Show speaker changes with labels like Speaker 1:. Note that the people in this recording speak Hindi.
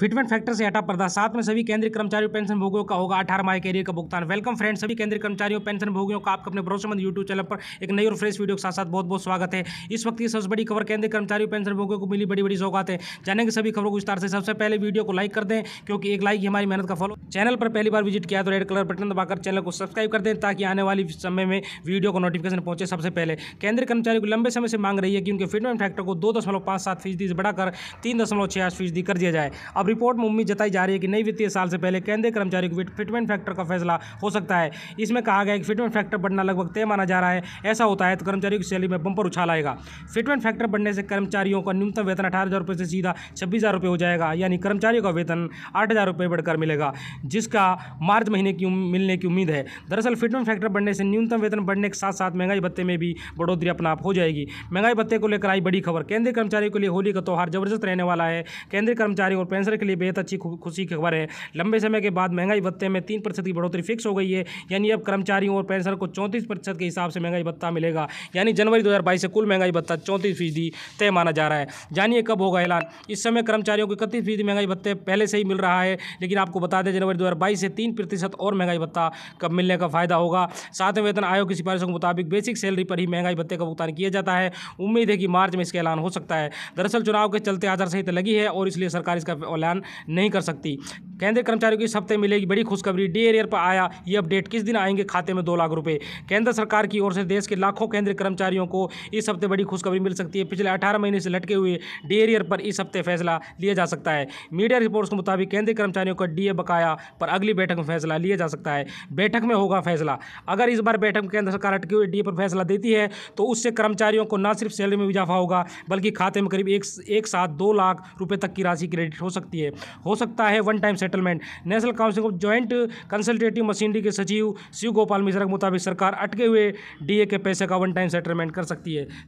Speaker 1: फिटमेंट फैक्टर से हटा पर्दा साथ में सभी केंद्रीय कर्मचारियों पेंशन भोगियों का होगा अठारह माह कैरियर का भुगतान वेलकम फ्रेंड सभी केंद्रीय कर्मचारियों पेंशन भोगियों का आपका अपने भरोसेमंद यूट्यूब चैनल पर एक नई और फ्रेश वीडियो के साथ साथ बहुत बहुत स्वागत है इस वक्त की सबसे बड़ी खबर केंद्रीय कर्मचारियों पेंशन भोगियों को मिली बड़ी बड़ी सौगात है जानेंगे सभी खबरों को विस्तार से सबसे पहले वीडियो को लाइक कर दें क्योंकि एक लाइक हमारी मेहनत का फॉलो चैनल पर पहली बार विजिट किया तो रेड कलर बटन दबाकर चैनल को सब्सक्राइब कर दें ताकि आने वाले समय में वीडियो को नोटिफिकेशन पहुंचे सबसे पहले केंद्रीय कर्मचारियों को लंबे समय से मांग रही है कि उनके फिटमेंट फैक्टर को दो दशमलव पांच सात फीसदी से बढ़ाकर तीन दशमलव छह आठ फीसदी कर दिया जाए अब रिपोर्ट में उम्मीद जताई जा रही है कि नई वित्तीय साल से पहले केंद्रीय कर्मचारी को फिटमेंट फैक्टर का फैसला हो सकता है इसमें कहा गया कि फिटमेंट फैक्टर बढ़ना लगभग तय माना जा रहा है ऐसा होता है तो कर्मचारियों की सैलरी में बंपर उछाल आएगा फिटमेंट फैक्टर बढ़ने से कर्मचारियों का न्यूनतम वेतन अठारह हज़ार से सीधा छब्बीस हज़ार हो जाएगा यानी कर्मचारियों का वेतन आठ हज़ार बढ़कर मिलेगा जिसका मार्च महीने की मिलने की उम्मीद है दरअसल फिटमेंट फैक्टर बढ़ने से न्यूनतम वेतन बढ़ने के साथ साथ महंगाई भत्ते में भी बढ़ोतरी अपना आप हो जाएगी महंगाई भत्ते को लेकर आई बड़ी खबर केंद्रीय कर्मचारियों के लिए होली का त्यौहार जबरदस्त रहने वाला है केंद्रीय कर्मचारी और पेंशन कैंसर के लिए बेहद अच्छी खुशी की खबर है लंबे समय के बाद महंगाई भत्ते में तीन प्रतिशत की बढ़ोतरी फिक्स हो गई है यानी अब कर्मचारियों और पेंशन को चौंतीस प्रतिशत के हिसाब से महंगाई भत्ता मिलेगा यानी जनवरी दो से कुल महंगाई भत्ता चौंतीस फीसदी तय माना जा रहा है जानिए कब होगा ऐलान इस समय कर्मचारियों को इकतीस फीसदी महंगाई भत्ते पहले से ही मिल रहा है लेकिन आपको बता दें जनवरी दो से तीन प्रतिशत और महंगाई भत्ता कब मिलने का फायदा होगा सातवें वेतन आयोग की सिफारिशों के मुताबिक बेसिक सैलरी पर ही महंगाई भत्ते का भुगतान किया जाता है उम्मीद है कि मार्च में इसका ऐलान हो सकता है दरअसल चुनाव के चलते आचार संहिता लगी है और इसलिए सरकार इसका पलायन नहीं कर सकती केंद्रीय कर्मचारियों की इस हफ्ते मिलेगी बड़ी खुशखबरी डी एरियर पर आया ये अपडेट किस दिन आएंगे खाते में दो लाख रुपए केंद्र सरकार की ओर से देश के लाखों केंद्रीय कर्मचारियों को इस हफ्ते बड़ी खुशखबरी मिल सकती है पिछले अठारह महीने से लटके हुए डी एरियर पर इस हफ्ते फैसला लिया जा सकता है मीडिया रिपोर्ट्स के मुताबिक केंद्रीय कर्मचारियों का डीए बकाया पर अगली बैठक में फैसला लिया जा सकता है बैठक में होगा फैसला अगर इस बार बैठक में केंद्र सरकार अटके हुए डीए पर फैसला देती है तो उससे कर्मचारियों को न सिर्फ सैलरी में इजाफा होगा बल्कि खाते में करीब एक, एक साथ दो लाख रुपये तक की राशि क्रेडिट हो सकती है हो सकता है one time settlement national council of joint consultative machinery के सचिव शिव गोपाल मिश्रा के मुताबिक सरकार अटके हुए डीए के पैसे का वन टाइम सेटलमेंट कर सकती है